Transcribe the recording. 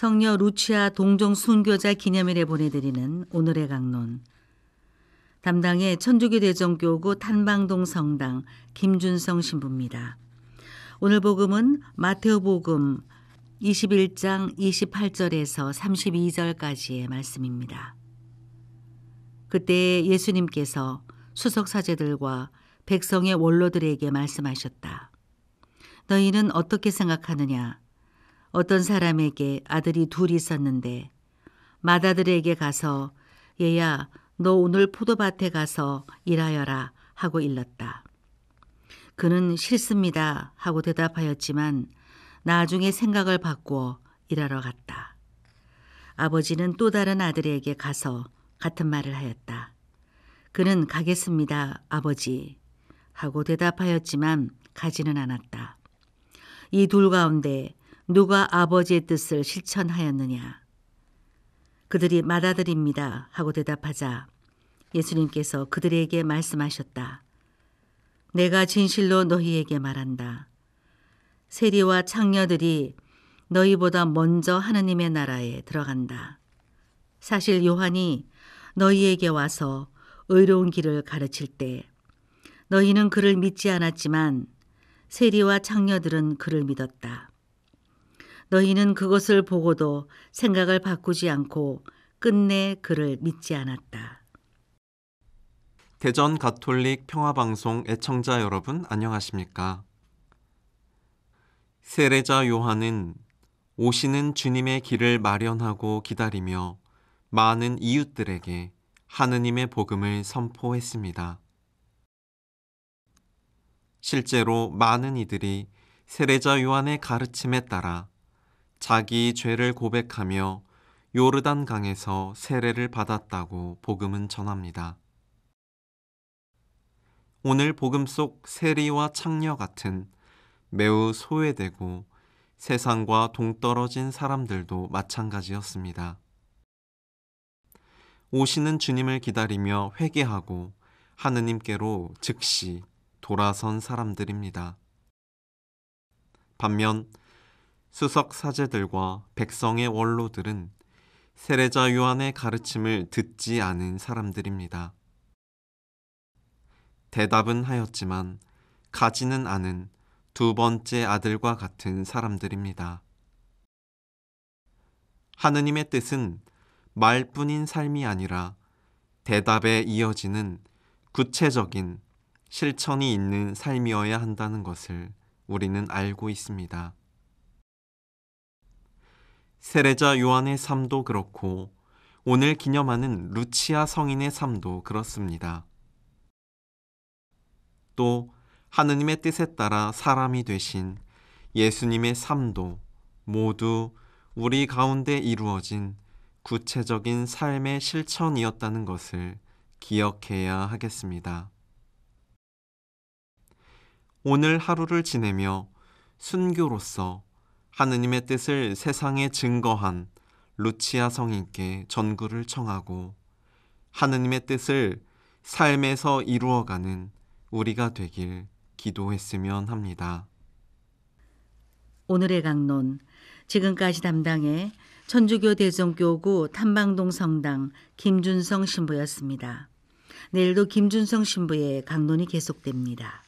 성녀 루치아 동종 순교자 기념일에 보내드리는 오늘의 강론. 담당의 천주교 대전교구 탄방동 성당 김준성 신부입니다. 오늘 복음은 마태오복음 21장 28절에서 32절까지의 말씀입니다. 그때 예수님께서 수석 사제들과 백성의 원로들에게 말씀하셨다. 너희는 어떻게 생각하느냐? 어떤 사람에게 아들이 둘이 있었는데 맏아들에게 가서 얘야 너 오늘 포도밭에 가서 일하여라 하고 일렀다. 그는 싫습니다 하고 대답하였지만 나중에 생각을 바꾸어 일하러 갔다. 아버지는 또 다른 아들에게 가서 같은 말을 하였다. 그는 가겠습니다 아버지 하고 대답하였지만 가지는 않았다. 이 둘 가운데 누가 아버지의 뜻을 실천하였느냐? 그들이 맞아들입니다. 하고 대답하자 예수님께서 그들에게 말씀하셨다. 내가 진실로 너희에게 말한다. 세리와 창녀들이 너희보다 먼저 하느님의 나라에 들어간다. 사실 요한이 너희에게 와서 의로운 길을 가르칠 때 너희는 그를 믿지 않았지만 세리와 창녀들은 그를 믿었다. 너희는 그것을 보고도 생각을 바꾸지 않고 끝내 그를 믿지 않았다. 대전 가톨릭 평화방송 애청자 여러분 안녕하십니까? 세례자 요한은 오시는 주님의 길을 마련하고 기다리며 많은 이웃들에게 하느님의 복음을 선포했습니다. 실제로 많은 이들이 세례자 요한의 가르침에 따라 자기 죄를 고백하며 요르단 강에서 세례를 받았다고 복음은 전합니다. 오늘 복음 속 세리와 창녀 같은 매우 소외되고 세상과 동떨어진 사람들도 마찬가지였습니다. 오시는 주님을 기다리며 회개하고 하느님께로 즉시 돌아선 사람들입니다. 반면 수석 사제들과 백성의 원로들은 세례자 요한의 가르침을 듣지 않은 사람들입니다. 대답은 하였지만 가지는 않은 두 번째 아들과 같은 사람들입니다. 하느님의 뜻은 말뿐인 삶이 아니라 대답에 이어지는 구체적인 실천이 있는 삶이어야 한다는 것을 우리는 알고 있습니다. 세례자 요한의 삶도 그렇고 오늘 기념하는 루치아 성인의 삶도 그렇습니다. 또 하느님의 뜻에 따라 사람이 되신 예수님의 삶도 모두 우리 가운데 이루어진 구체적인 삶의 실천이었다는 것을 기억해야 하겠습니다. 오늘 하루를 지내며 순교로서 하느님의 뜻을 세상에 증거한 루치아 성인께 전구를 청하고 하느님의 뜻을 삶에서 이루어가는 우리가 되길 기도했으면 합니다. 오늘의 강론 지금까지 담당해 천주교 대종교구 탐방동 성당 김준성 신부였습니다. 내일도 김준성 신부의 강론이 계속됩니다.